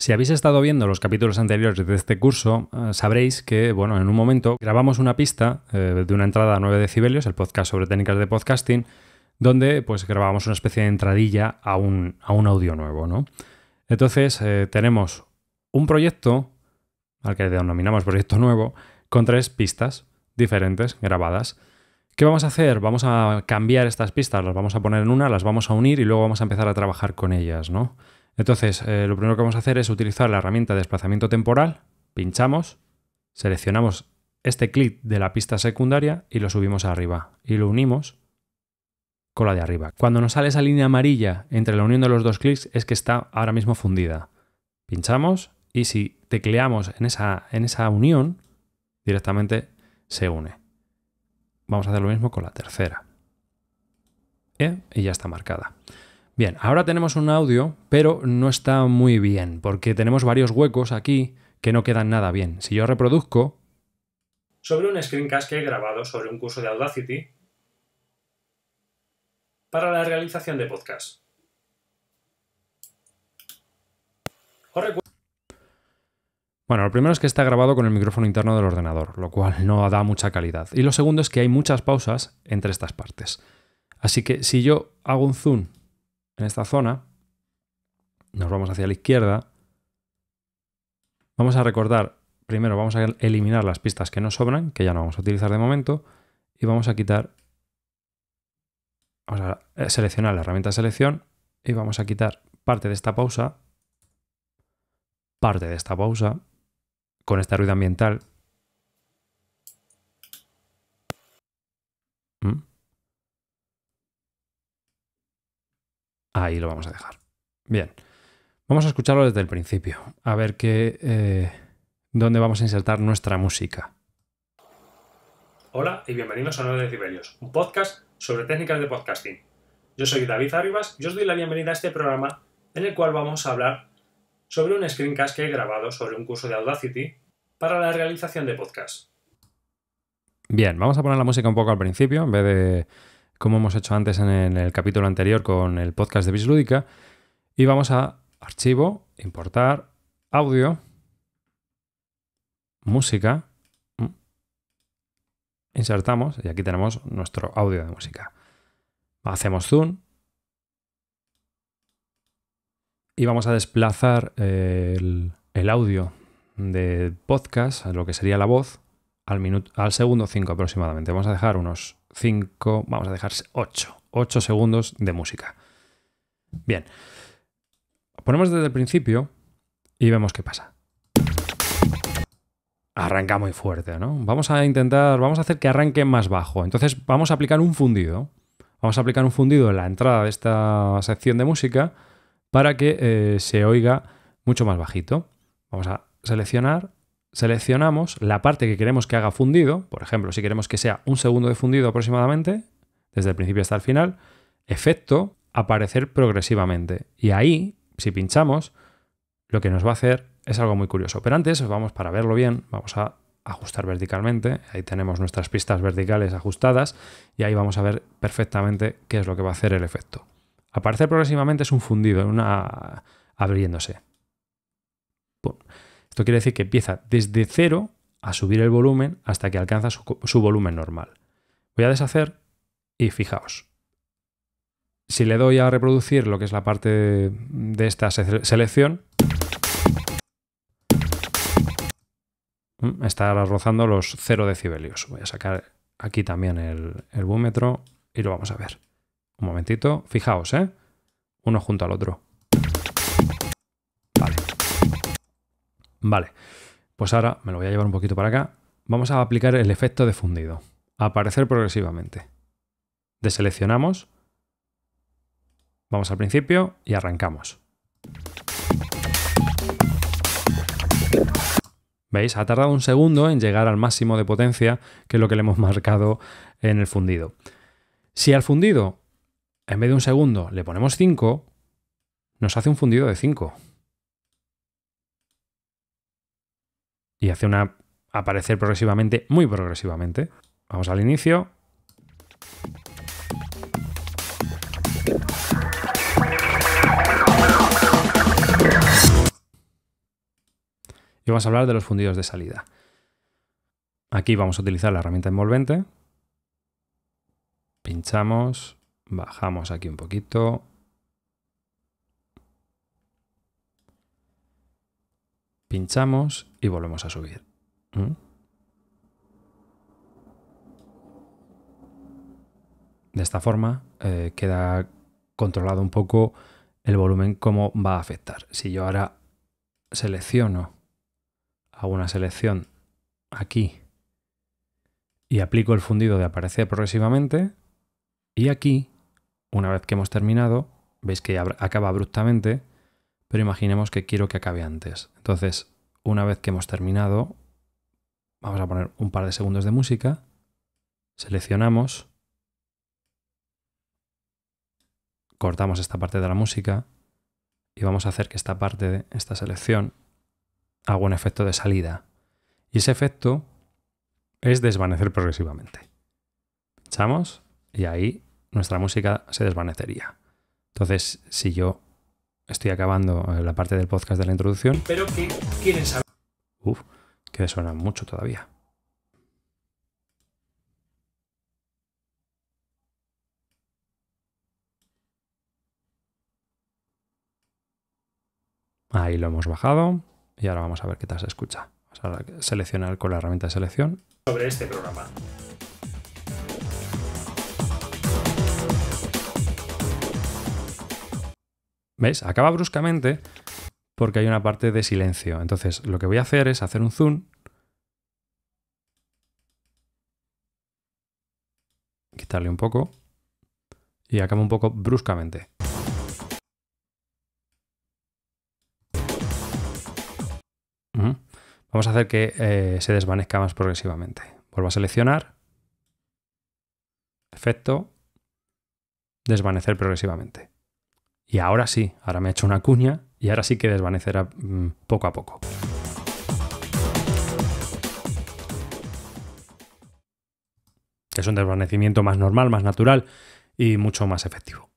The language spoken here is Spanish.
Si habéis estado viendo los capítulos anteriores de este curso, eh, sabréis que, bueno, en un momento grabamos una pista eh, de una entrada a 9 decibelios, el podcast sobre técnicas de podcasting, donde pues grabamos una especie de entradilla a un, a un audio nuevo, ¿no? Entonces, eh, tenemos un proyecto, al que denominamos proyecto nuevo, con tres pistas diferentes grabadas. ¿Qué vamos a hacer? Vamos a cambiar estas pistas, las vamos a poner en una, las vamos a unir y luego vamos a empezar a trabajar con ellas, ¿no? Entonces, eh, lo primero que vamos a hacer es utilizar la herramienta de desplazamiento temporal, pinchamos, seleccionamos este clic de la pista secundaria y lo subimos arriba y lo unimos con la de arriba. Cuando nos sale esa línea amarilla entre la unión de los dos clics es que está ahora mismo fundida. Pinchamos y si tecleamos en esa, en esa unión, directamente se une. Vamos a hacer lo mismo con la tercera. Bien, ¿Eh? y ya está marcada. Bien, ahora tenemos un audio, pero no está muy bien, porque tenemos varios huecos aquí que no quedan nada bien. Si yo reproduzco... Sobre un screencast que he grabado sobre un curso de Audacity para la realización de podcast. Bueno, lo primero es que está grabado con el micrófono interno del ordenador, lo cual no da mucha calidad. Y lo segundo es que hay muchas pausas entre estas partes. Así que si yo hago un zoom en esta zona, nos vamos hacia la izquierda, vamos a recordar, primero vamos a eliminar las pistas que nos sobran, que ya no vamos a utilizar de momento, y vamos a quitar, vamos a seleccionar la herramienta de selección y vamos a quitar parte de esta pausa, parte de esta pausa, con esta ruido ambiental Ahí lo vamos a dejar. Bien. Vamos a escucharlo desde el principio. A ver qué. Eh, dónde vamos a insertar nuestra música. Hola y bienvenidos a de Decibelios, un podcast sobre técnicas de podcasting. Yo soy David Arribas y os doy la bienvenida a este programa en el cual vamos a hablar sobre un screencast que he grabado sobre un curso de Audacity para la realización de podcasts. Bien, vamos a poner la música un poco al principio en vez de como hemos hecho antes en el, capítulo anterior con el podcast de Bislúdica, y vamos a archivo, importar, audio, música, mm, insertamos y aquí tenemos nuestro audio de música. Hacemos zoom y vamos a desplazar eh, el, audio de podcast, lo que sería la voz, al, minuto, al segundo 5 aproximadamente. Vamos a dejar unos 5, vamos a dejar 8, 8 segundos de música. Bien, ponemos desde el principio y vemos qué pasa. Arranca muy fuerte, ¿no? Vamos a intentar, vamos a hacer que arranque más bajo. Entonces vamos a aplicar un fundido. Vamos a aplicar un fundido en la entrada de esta sección de música para que eh, se oiga mucho más bajito. Vamos a seleccionar seleccionamos la parte que queremos que haga fundido, por ejemplo, si queremos que sea un segundo de fundido aproximadamente, desde el principio hasta el final, efecto, aparecer progresivamente. Y ahí, si pinchamos, lo que nos va a hacer es algo muy curioso. Pero antes, vamos para verlo bien, vamos a ajustar verticalmente, ahí tenemos nuestras pistas verticales ajustadas y ahí vamos a ver perfectamente qué es lo que va a hacer el efecto. Aparecer progresivamente es un fundido, una abriéndose. Esto quiere decir que empieza desde cero a subir el volumen hasta que alcanza su, volumen normal. Voy a deshacer y fijaos. Si le doy a reproducir lo que es la parte de esta selección, mm, está rozando los 0 decibelios. Voy a sacar aquí también el, el búmetro y lo vamos a ver. Un momentito, fijaos, ¿eh? Uno junto al otro. Vale, pues ahora me lo voy a llevar un poquito para acá. Vamos a aplicar el efecto de fundido. aparecer progresivamente. Deseleccionamos. Vamos al principio y arrancamos. ¿Veis? Ha tardado un segundo en llegar al máximo de potencia, que es lo que le hemos marcado en el fundido. Si al fundido, en vez de un segundo, le ponemos 5, nos hace un fundido de 5. y hace una aparecer progresivamente, muy progresivamente. Vamos al inicio. Y vamos a hablar de los fundidos de salida. Aquí vamos a utilizar la herramienta envolvente. Pinchamos, bajamos aquí un poquito, pinchamos y volvemos a subir. ¿Mm? De esta forma eh, queda controlado un poco el volumen, cómo va a afectar. Si yo ahora selecciono, hago una selección aquí y aplico el fundido de aparecer progresivamente y aquí, una vez que hemos terminado, veis que acaba abruptamente pero imaginemos que quiero que acabe antes. Entonces, una vez que hemos terminado, vamos a poner un par de segundos de música, seleccionamos, cortamos esta parte de la música y vamos a hacer que esta parte, de esta selección, haga un efecto de salida. Y ese efecto es desvanecer progresivamente. Echamos y ahí nuestra música se desvanecería. Entonces, si yo estoy acabando eh, la parte del podcast de la introducción. Pero quieren saber. Uf, que suena mucho todavía. Ahí lo hemos bajado y ahora vamos a ver qué tal se escucha. Vamos a seleccionar con la herramienta de selección. Sobre este programa. ¿Veis? Acaba bruscamente porque hay una parte de silencio. Entonces, lo que voy a hacer es hacer un zoom. Quitarle un poco. Y acaba un poco bruscamente. Vamos a hacer que eh, se desvanezca más progresivamente. Vuelvo a seleccionar. Efecto. Desvanecer progresivamente. Y ahora sí, ahora me ha hecho una cuña y ahora sí que desvanecerá mm, poco a poco. Es un desvanecimiento más normal, más natural y mucho más efectivo.